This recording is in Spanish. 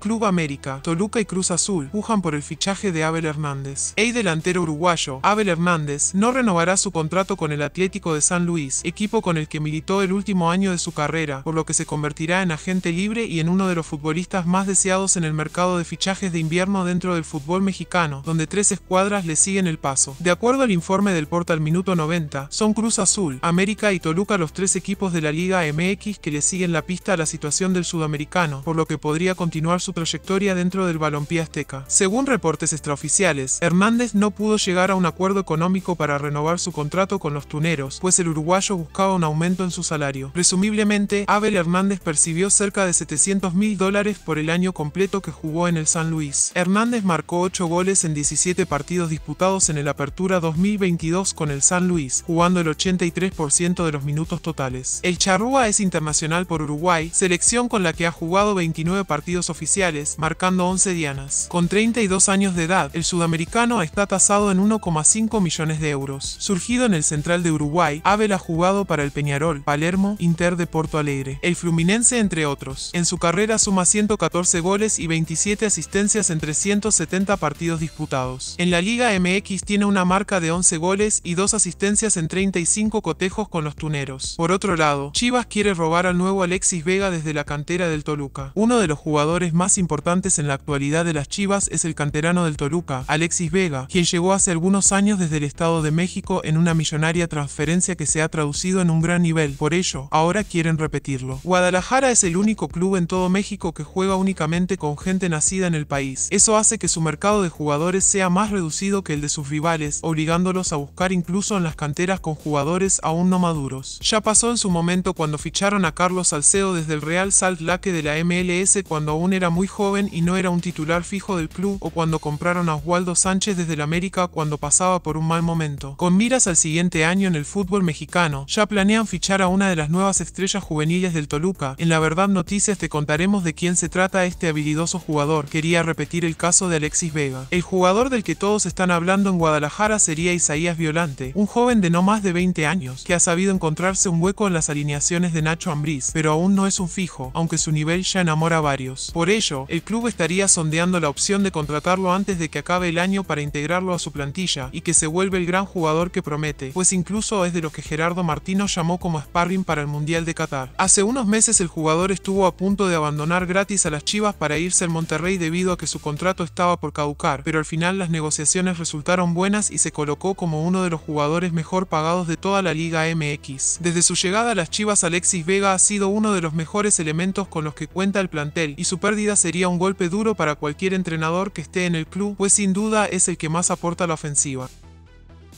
Club América, Toluca y Cruz Azul pujan por el fichaje de Abel Hernández. El delantero uruguayo, Abel Hernández, no renovará su contrato con el Atlético de San Luis, equipo con el que militó el último año de su carrera, por lo que se convertirá en agente libre y en uno de los futbolistas más deseados en el mercado de fichajes de invierno dentro del fútbol mexicano, donde tres escuadras le siguen el paso. De acuerdo al informe del portal Minuto 90, son Cruz Azul, América y Toluca los tres equipos de la Liga MX que le siguen la pista a la situación del sudamericano, por lo que podría continuar su trayectoria dentro del balompié azteca. Según reportes extraoficiales, Hernández no pudo llegar a un acuerdo económico para renovar su contrato con los tuneros, pues el uruguayo buscaba un aumento en su salario. Presumiblemente, Abel Hernández percibió cerca de 700 mil dólares por el año completo que jugó en el San Luis. Hernández marcó 8 goles en 17 partidos disputados en el Apertura 2022 con el San Luis, jugando el 83% de los minutos totales. El Charrúa es internacional por Uruguay, selección con la que ha jugado 29 partidos oficiales marcando 11 dianas. Con 32 años de edad, el sudamericano está tasado en 1,5 millones de euros. Surgido en el central de Uruguay, Abel ha jugado para el Peñarol, Palermo, Inter de Porto Alegre, el Fluminense entre otros. En su carrera suma 114 goles y 27 asistencias en 370 partidos disputados. En la Liga MX tiene una marca de 11 goles y 2 asistencias en 35 cotejos con los tuneros. Por otro lado, Chivas quiere robar al nuevo Alexis Vega desde la cantera del Toluca, uno de los jugadores más importantes en la actualidad de las Chivas es el canterano del Toluca, Alexis Vega, quien llegó hace algunos años desde el Estado de México en una millonaria transferencia que se ha traducido en un gran nivel, por ello, ahora quieren repetirlo. Guadalajara es el único club en todo México que juega únicamente con gente nacida en el país. Eso hace que su mercado de jugadores sea más reducido que el de sus rivales, obligándolos a buscar incluso en las canteras con jugadores aún no maduros. Ya pasó en su momento cuando ficharon a Carlos Salcedo desde el Real Salt Lake de la MLS cuando aún era muy muy joven y no era un titular fijo del club o cuando compraron a Oswaldo Sánchez desde el América cuando pasaba por un mal momento. Con miras al siguiente año en el fútbol mexicano, ya planean fichar a una de las nuevas estrellas juveniles del Toluca. En La Verdad Noticias te contaremos de quién se trata este habilidoso jugador. Quería repetir el caso de Alexis Vega. El jugador del que todos están hablando en Guadalajara sería Isaías Violante, un joven de no más de 20 años, que ha sabido encontrarse un hueco en las alineaciones de Nacho Ambriz, pero aún no es un fijo, aunque su nivel ya enamora a varios. Por ello, el club estaría sondeando la opción de contratarlo antes de que acabe el año para integrarlo a su plantilla y que se vuelve el gran jugador que promete, pues incluso es de lo que Gerardo Martino llamó como sparring para el Mundial de Qatar. Hace unos meses el jugador estuvo a punto de abandonar gratis a las Chivas para irse al Monterrey debido a que su contrato estaba por caducar, pero al final las negociaciones resultaron buenas y se colocó como uno de los jugadores mejor pagados de toda la Liga MX. Desde su llegada a las Chivas Alexis Vega ha sido uno de los mejores elementos con los que cuenta el plantel y su pérdida sería un golpe duro para cualquier entrenador que esté en el club, pues sin duda es el que más aporta a la ofensiva.